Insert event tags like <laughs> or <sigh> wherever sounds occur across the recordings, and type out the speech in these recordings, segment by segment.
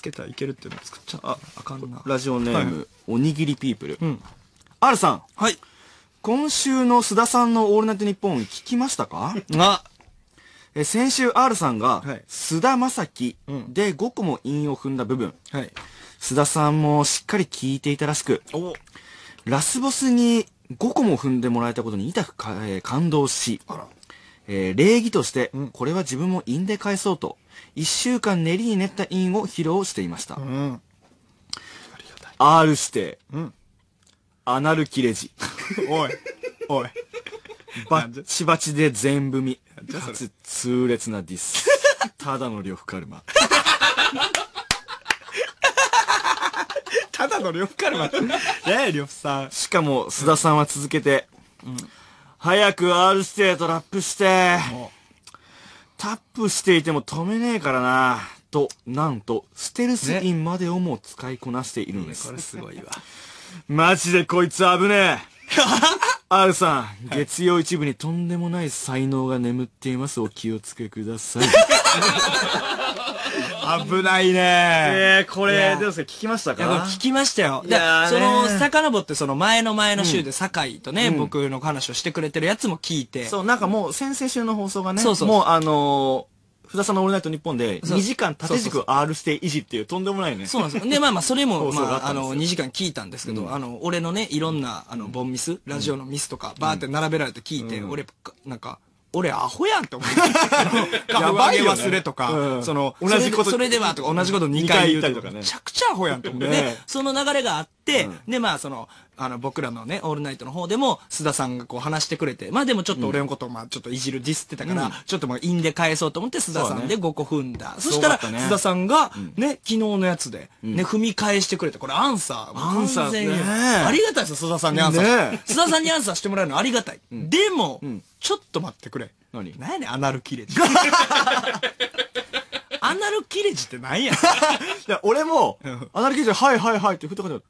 つけたらいけるっていうのを作っちゃうああかんなラジオネーム、はい、おにぎりピープル、うん、R さんはい今週の須田さんの「オールナイトニッポン」聞きましたかあえ先週 R さんが、須田正樹で5個も韻を踏んだ部分、はい、須田さんもしっかり聞いていたらしくラスボスに5個も踏んでもらえたことに痛くか、えー、感動し、えー、礼儀として、これは自分も韻で返そうと、1週間練りに練った韻を披露していました。うん。R して、うん。アナルキレジ。<laughs> おい、おい。バッチバチで全踏み。かつ痛烈なディス。<laughs> ただの呂布カルマ。ただの呂布カルマって。ねえ、呂布さん。しかも、須田さんは続けて、うん、早く R ステートラップして、うタップしていても止めねえからなと、なんと、ステルスインまでをも使いこなしているんです。ねこれすごいわ。マジでこいつ危ねえ <laughs> R さん、月曜一部にとんでもない才能が眠っています。お気をつけください。<laughs> 危ないねえー、これ、どうですか聞きましたかいや、聞きましたよ。で、その、さかのぼって、その前の前の週で酒井とね、うん、僕の話をしてくれてるやつも聞いて。そう、なんかもう、先々週の放送がね、そうそうもう、あの福田さんのオールナイト日本で、2時間縦軸 R ステイ維持っていうとんでもないね。そうなんですよ。で、まあまあ、<laughs> それも、まあ、あの、2時間聞いたんですけど、あの、俺のね、いろんな、あの、ボンミス、ラジオのミスとか、バーって並べられて聞いて、俺、なんか、俺アホやんって思って。<laughs> やばい忘れとか、その、同じこと。それではとか、同じこと2回言ったりとか、ね。めちゃくちゃアホやんって思ってで、その流れがあって、で、まあ、その、あの、僕らのね、オールナイトの方でも、須田さんがこう話してくれて、まあでもちょっと俺のことを、まあちょっといじる、ディスってたから、うん、ちょっともう、インで返そうと思って、須田さんで5個踏んだ。そ、ね,、したら、須田さんがね、ね、昨日のやつで、ね、踏み返してくれて、これアンサー。アンサー、ね、ありがたいですよ、須田さんにアンサー。須田さんにアンサーしてもらえるのありがたい。でも、ちょっと待ってくれ。何何やねん、アナルキレジ。<laughs> アナルキレジって何やいや、俺も、アナルキレジ、はいはいはいって振ったことある。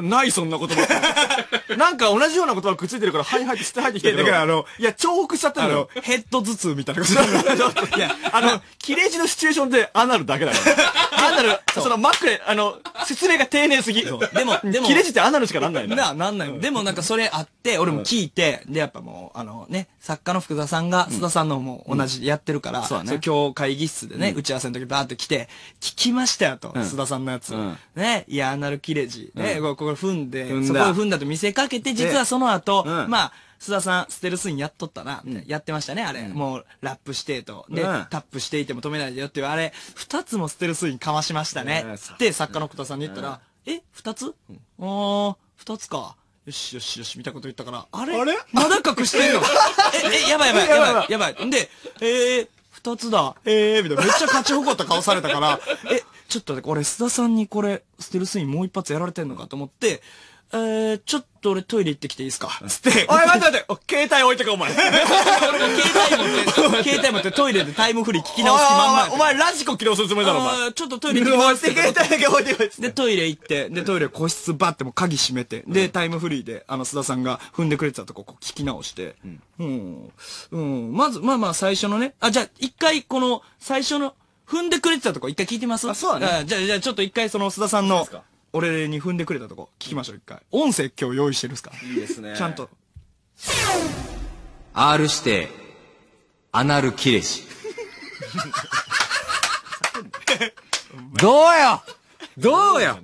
ない、そんな言葉。<laughs> なんか同じような言葉くっついてるから、はいはいって捨て入ってきてるだからあの、いや、重複しちゃったのよ。ヘッド頭痛みたいな感と。いや、あの、切れ字のシチュエーションでアナルだけだから。<laughs> アナル、そのマックで、あの、説明が丁寧すぎ。でも、でも。切れ字ってアナルしかなんないな、なんない。でもなんかそれあって、俺も聞いて、で、やっぱもう、あのね、作家の福田さんが、須田さんのも同じやってるから、そうね。今日会議室でね、打ち合わせの時バーって来て、聞きましたよと、須田さんのやつ。ね、いや、アナル切れ字。ね、これ踏んで、んそこを踏んだと見せかけて、実はその後、うん、まあ、須田さん、ステルスインやっとったな、うん、やってましたね、あれ。うん、もう、ラップしてと。で、タップしていても止めないでよっていう、あれ、二つもステルスインかましましたね。で、作家の久田さんに言ったら、え二つ、うん、あ二つか。よしよしよし、見たこと言ったから、あれあれまだ隠してんの <laughs> え、え、やばいやばい、やばい、やばい。んで、えー、二つだ、えー、みたいな、めっちゃ勝ち誇った顔されたから、え、ちょっとで、これ、須田さんにこれ、ステルスインもう一発やられてんのかと思って、えー、ちょっと俺トイレ行ってきていいですかつって。おい、待って待って携帯置いてか、お前。<laughs> 携帯持って、携帯持ってトイレでタイムフリー聞き直す気まんお。前ラジコ起動するつもりだろ、お前。ちょっとトイレ行ってきま携帯だけ置いてで、トイレ行って、で、トイレ個室バっても鍵閉めて、で、タイムフリーで、あの、須田さんが踏んでくれてたとここ聞き直して、うん。うん。まず、まあまあ最初のね、あ、じゃあ、一回この、最初の、踏んでくれてたとこ一回聞いてますあ、そうだね。じゃあ、じゃあちょっと一回その須田さんの、俺に踏んでくれたとこ聞きましょう、一回。音声今日用意してるんすかいいですね。ちゃんと。R して、アナルキレシ。<laughs> どうよどうよ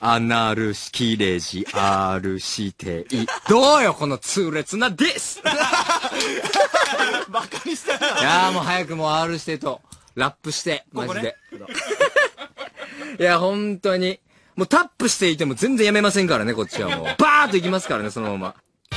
アナルキレジ R してい。どうよこの痛烈なですバカにしたいやもう早くも R してと。ラップして、マジで。ここね、いや、本当に。もうタップしていても全然やめませんからね、こっちはもう。<laughs> バーッといきますからね、そのまま。こ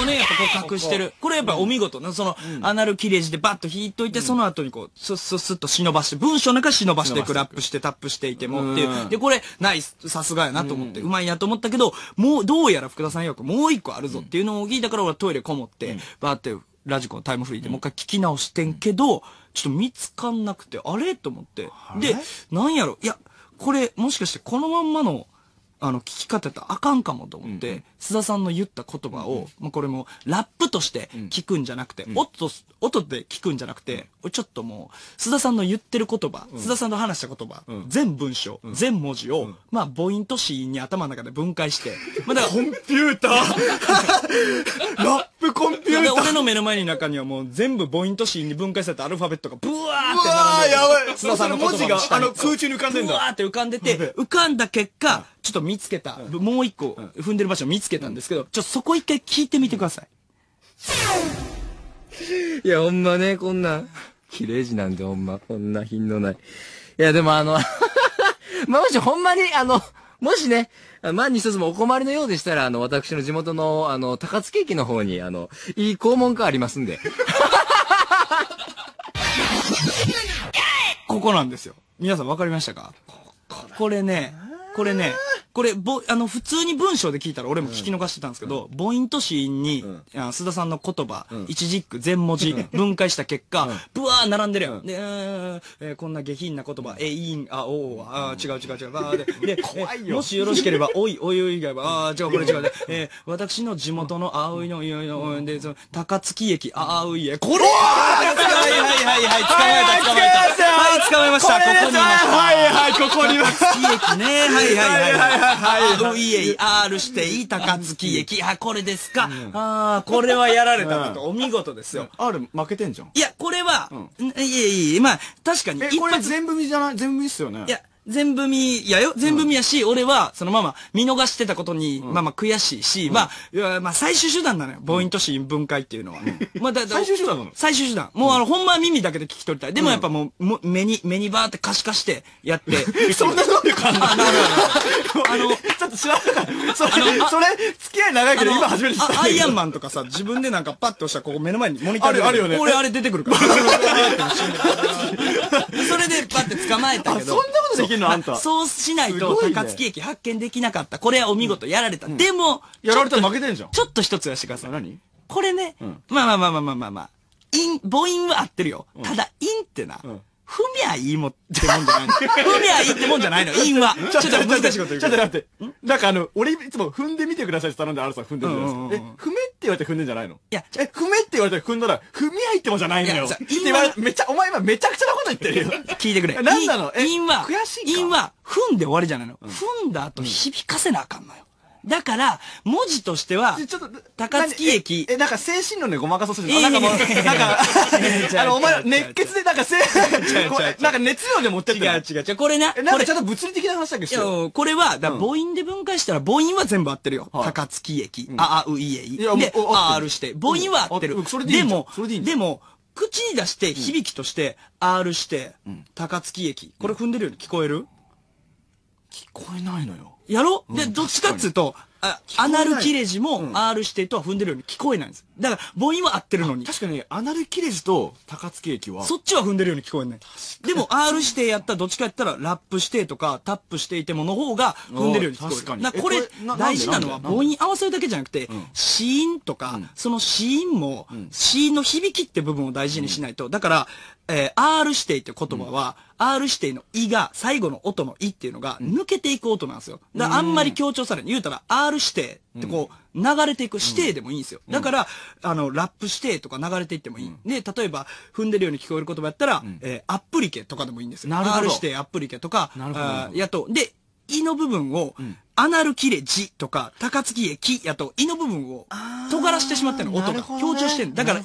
こね、やっぱこう隠してる。これやっぱお見事な、その、アナル切れ字でバッと引いといて、その後にこう、スッスッスッと忍ばして、文章の中忍ばしていく、ラップしてタップしていてもっていう。で、これ、ナイス、さすがやなと思って、うまいなと思ったけど、もう、どうやら福田さんよくもう一個あるぞっていうのを聞いたから、俺トイレこもって、バーって、ラジコのタイムフリーでもう一回聞き直してんけど、ちょっと見つかんなくて、あれと思って。で、なんやろ、いや、これもしかしてこのまんまの、あの、聞き方やったらあかんかもと思って、うん、須田さんの言った言葉を、うん、まあ、これもラップとして聞くんじゃなくて、うん、音、音で聞くんじゃなくて、ちょっともう、須田さんの言ってる言葉、須田さんと話した言葉、全文章、全文字を、まあ、母音と子音に頭の中で分解して、<laughs> まあ、だから、コンピューター <laughs> ラップコンピューター。俺の目の前の中にはもう全部イントシーンに分解されたアルファベットがブワーって並んでる。うわーやばい。津さんの文字があの空中に浮かんでんだ。ブワーって浮かんでて、浮かんだ結果、ちょっと見つけた。うん、もう一個、踏んでる場所見つけたんですけど、ちょっとそこ一回聞いてみてください。いや、ほんまね、こんな、綺麗字なんでほんま、こんな品のない。いや、でもあの <laughs> まあ、もしほんまに、あの、もしね、万に一つもお困りのようでしたら、あの、私の地元の、あの、高槻駅の方に、あの、いい肛門がありますんで。<laughs> ここなんですよ。皆さん分かりましたかこれね、これね、これ、ぼ、あの、普通に文章で聞いたら俺も聞き逃してたんですけど、母音と子音に、う須田さんの言葉、一字一句全文字、分解した結果、ブワー並んでるやん。で、えこんな下品な言葉、え、いん、あ、おう、あ、違う違う違う、あで、<laughs> で、怖いよ。もしよろしければ、おい、おいおい以外は、あ、違う、これ違う、え私の地元のあおいの、いおいの、で、その、高槻駅、あおいえ、これはいはいはいはい、捕まえた、捕まえた。捕まえました。ここにいました。はいはい、ここにいます。月駅ね。はいはいはいはい。ういえい、R していい高槻駅。あ、これですか。ああ、これはやられたと。お見事ですよ。R 負けてんじゃん。いや、これは、いやいやいや、まあ、確かに。え、これ全部見じゃない全部見っすよね。いや、全部見やよ。全部見やし、俺は、そのまま、見逃してたことに、まあまあ悔しいし、まあ、まあ最終手段なのよ。母音都市分解っていうのは。まあだ、最終手段なの最終手段。もうあの、ほんまは耳だけで聞き取りたい。でもやっぱもう、目に、目にバーって可視化してやって。<laughs> そんな能であのあの、ちょっと知らなかった。それ、それ、付き合い長いけど今初めて知った。アイアンマンとかさ、自分でなんかパッと押したらここ目の前にモニターあるあるよね。俺あれ出てくるから。それでパッて捕まえたけど。そんなことできるんのあんた。そうしないと、高槻駅発見できなかった。これはお見事、やられた。でも、やられたら負けてんじゃん。ちょっと一つやしてください。何これね、まあまあまあまあまあまあまあ、母音は合ってるよ。ただ、陰ってな、踏みゃいいもってもんじゃないの。踏 <laughs> みゃいいってもんじゃないの、陰は。ちょっと難しいこと言う。ちょっと待って。なんかあの、俺いつも踏んでみてくださいって頼んであるさ踏んでるじゃないですか。え、踏めって言われて踏んでんじゃないのいや、え、踏めって言われて踏んだら、踏みゃいってもんじゃないのよ。陰は、めちゃ、お前今めちゃくちゃなこと言ってるよ。聞いてくれ。なんなのえ、陰は、悔しい陰は、踏んで終わりじゃないの。踏んだ後響かせなあかんのよ。だから、文字としては、ちょっと、高槻駅。え、なんか精神論でごまかそうとしてるなんかもう、なんか、あの、お前、熱血でなんか、<laughs> なんか熱量で持ってる。て違う違う違う。これな、これちゃんと物理的な話だけど。これは、母音で分解したら、母音は全部合ってるよ。高槻駅、あ、あ、う、いえい。で、るして。母音は合ってる。でも、でも、口に出して響きとして、R して、高槻駅。これ踏んでるように聞こえる聞こえないのよ。やろ、うん、で、どっちかっつうと、あアナルキレジも R 指定とは踏んでるように聞こえないんです。だから母音は合ってるのに。確かに、アナルキレジと高槻駅は。そっちは踏んでるように聞こえんねん。でも、R 指定やったら、どっちかやったら、ラップ指定とか、タップしていてもの方が踏んでるように聞こえる。確かに。これ、大事なのは母音合わせるだけじゃなくて、子音とか、その子音も、子音の響きって部分を大事にしないと。だから、え R 指定って言葉は、R 指定の「い」が、最後の音の「い」っていうのが、抜けていく音なんですよ。だからあんまり強調されん。言うたら、R 指定ってこう、流れていく指定でもいいんですよ。だから、あの、ラップ指定とか流れていってもいい。で、例えば、踏んでるように聞こえる言葉やったら、えアップリケとかでもいいんですよ。なるほど。R 指定、アップリケとか、あやと、で、いの部分を、アナルキレジとか、高槻へきやと、いの部分を、尖らしてしまってるの、音が。強調してるだから、い、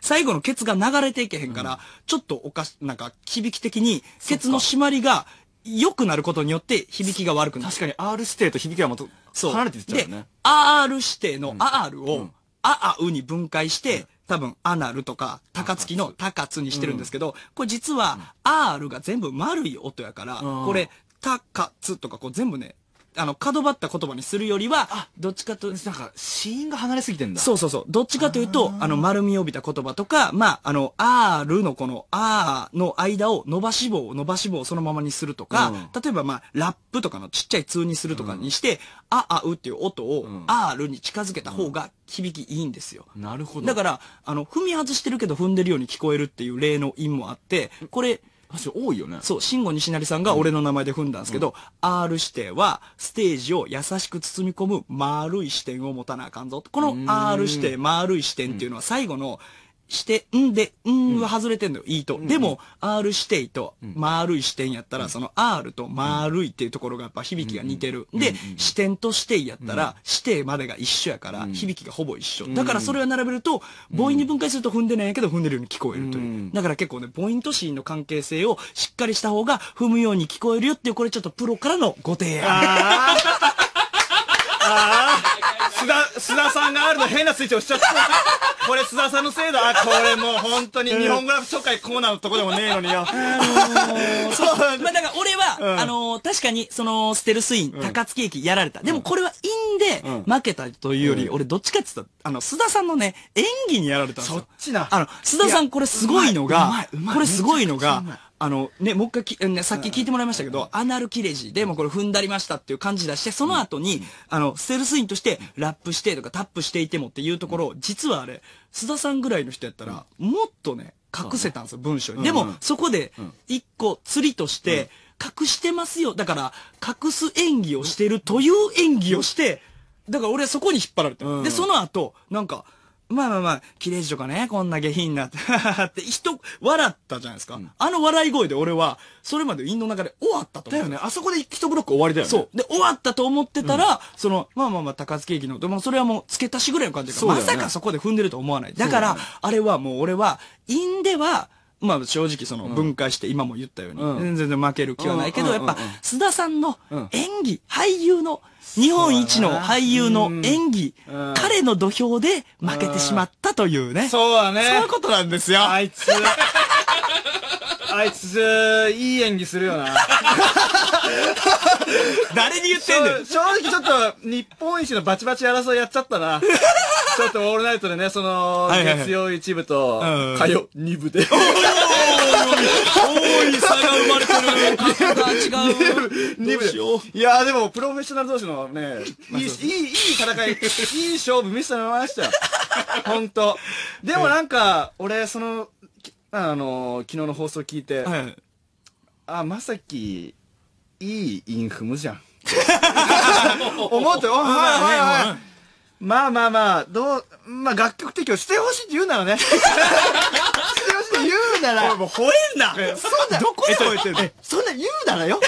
最後のケツが流れていけへんから、ちょっとおかし、なんか、響き的に、ケツの締まりが、良くなることによって響きが悪くなる。確かに R 指定と響きはっと離れてっちゃうよね。R 指定の R を、うん、ああうに分解して、うん、多分、アナルとか、高槻の高津にしてるんですけど、うん、これ実は、R が全部丸い音やから、これ、高津とかこう全部ね、あの、角張った言葉にするよりは、あ、どっちかと、なんか、死因が離れすぎてんだ。そうそうそう。どっちかというと、あの、丸みを帯びた言葉とか、まあ、あの、ルのこの、あーの間を伸ばし棒、伸ばし棒をそのままにするとか、うん、例えばまあ、ラップとかのちっちゃい通にするとかにして、うん、あ、あ、うっていう音を、アールに近づけた方が響きいいんですよ。なるほど。だから、あの、踏み外してるけど踏んでるように聞こえるっていう例の因もあって、これ、多いよね。そう、慎吾西成さんが俺の名前で踏んだんですけど、うん、R 指定は、ステージを優しく包み込む丸い視点を持たなあかんぞ。この R 指定、丸い視点っていうのは最後の、うんして、んで、んは外れてんのよ、い、い、と。でも、R していと、丸い視点やったら、うん、その R と丸いっていうところがやっぱ響きが似てる。うん、で、視点としていやったら、視点までが一緒やから、響きがほぼ一緒。だからそれを並べると、母音に分解すると踏んでないんやけど、踏んでるように聞こえるという。だから結構ね、母音とーンの関係性をしっかりした方が踏むように聞こえるよっていう、これちょっとプロからのご提案。あー田、須田さんがあるの変なスイッチ押しちゃった。これ須田さんのせいだ。これもう本当に日本グラフ紹介コーナーのとこでもねえのによ。そう。まあだから俺は、あの確かにその、ステルスイン、高槻駅やられた。でもこれはいいで負けたというより、俺どっちかって言ったら、あの、須田さんのね、演技にやられたんですよ。そっちな。あの、須田さんこれすごいのが、これすごいのが、あの、ね、もう一回ね、さっき聞いてもらいましたけど、アナルキレジでもこれ踏んだりましたっていう感じ出して、その後に、あの、ステルスインとしてラップしてとかタップしていてもっていうところ、実はあれ、須田さんぐらいの人やったら、もっとね、隠せたんですよ、文章に。でも、そこで、一個釣りとして、隠してますよ。だから、隠す演技をしてるという演技をして、だから俺はそこに引っ張られて、うん、で、その後、なんか、まあまあまあ、綺麗事とかね、こんな下品な <laughs> って、って人、笑ったじゃないですか、うん、あの笑い声で俺は、それまで陰の中で終わったと思だよね。あそこで一ブロック終わりだよね。そう。で、終わったと思ってたら、うん、その、まあまあまあ、高槻駅の、でもそれはもう付け足しぐらいの感じが、ね、まさかそこで踏んでると思わない。だから、ね、あれはもう俺は、陰では、まあ正直その分解して今も言ったように、全然負ける気はないけど、やっぱ須田さんの演技、俳優の、日本一の俳優の演技、彼の土俵で負けてしまったというね。そうだね。そういうことなんですよ。あいつ。あいつ、いい演技するよな。<laughs> 誰に言ってんのよ。正直ちょっと、日本一のバチバチ争いやっちゃったな。<laughs> ちょっとオールナイトでね、その、月曜一部と、火曜二部で。多い差が生まれてる。違う。二部でいやーでも、プロフェッショナル同士のね、いい、いい、いい戦い、いい勝負見せてもらいましたよ。ほんと。でもなんか、俺、その、あの昨日の放送聞いて、はい、あまさきいいインフムじゃん <laughs> 思って、おはいはいはい。まあまあまあ、どう、まあ楽曲提供してほしいって言うならね。してほしいって言うなら。もう吠えんなそんな、どこで吠えてるのそんな言うならよ。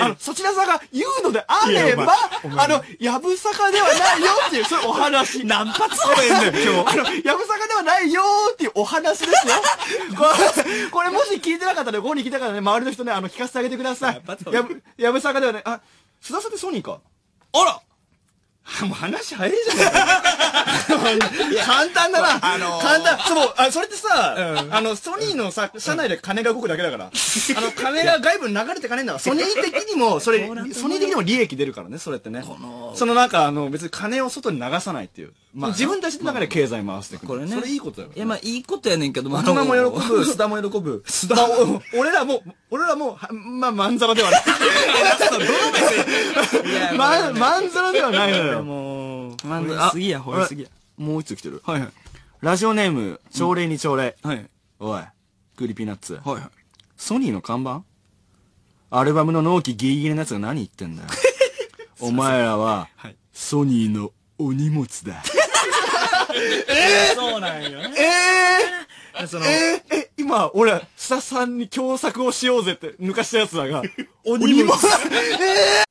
あの、そちらさんが言うのであれば、あの、やぶさかではないよっていう、そういうお話。何発吠えんだよ、今日。あの、やぶさかではないよっていうお話ですよ。これもし聞いてなかったら、ここに聞いたからね、周りの人ね、あの、聞かせてあげてください。やぶさかではない。あ、須田さんってソニーか。あら <laughs> もう話早いじゃない簡単だな。<laughs> あのー、簡単。そう、あ、それってさ、うん、あの、ソニーのさ、社内で金が動くだけだから。<laughs> あの、金が外部に流れてかねえんだから、ソニー的にも、それ、ソニー的にも利益出るからね、それってね。そのなんか、あの、別に金を外に流さないっていう。まあ、自分たちの中で経済回してくこれね。それいいことだよ、いや、まあ、いいことやねんけど、まあ、大人も喜ぶ、須田も喜ぶ。須田、俺らも、俺らも、まあ、まんざらではない。どの目線、まん、まんざらではないのよ。もう、まんざら、すぎや、ほらすぎや。もう一つ来てる。はいはい。ラジオネーム、朝礼に朝礼。はい。おい、クリピーナッツ。はいはい。ソニーの看板アルバムの納期ギリギリのやつが何言ってんだよ。<laughs> お前らは、ソニーのお荷物だ。<laughs> えー、そうなんよ、ね。えー、そのえー、え、今、俺、スタさんに共作をしようぜって抜かしたやつだが、<laughs> お荷物。えー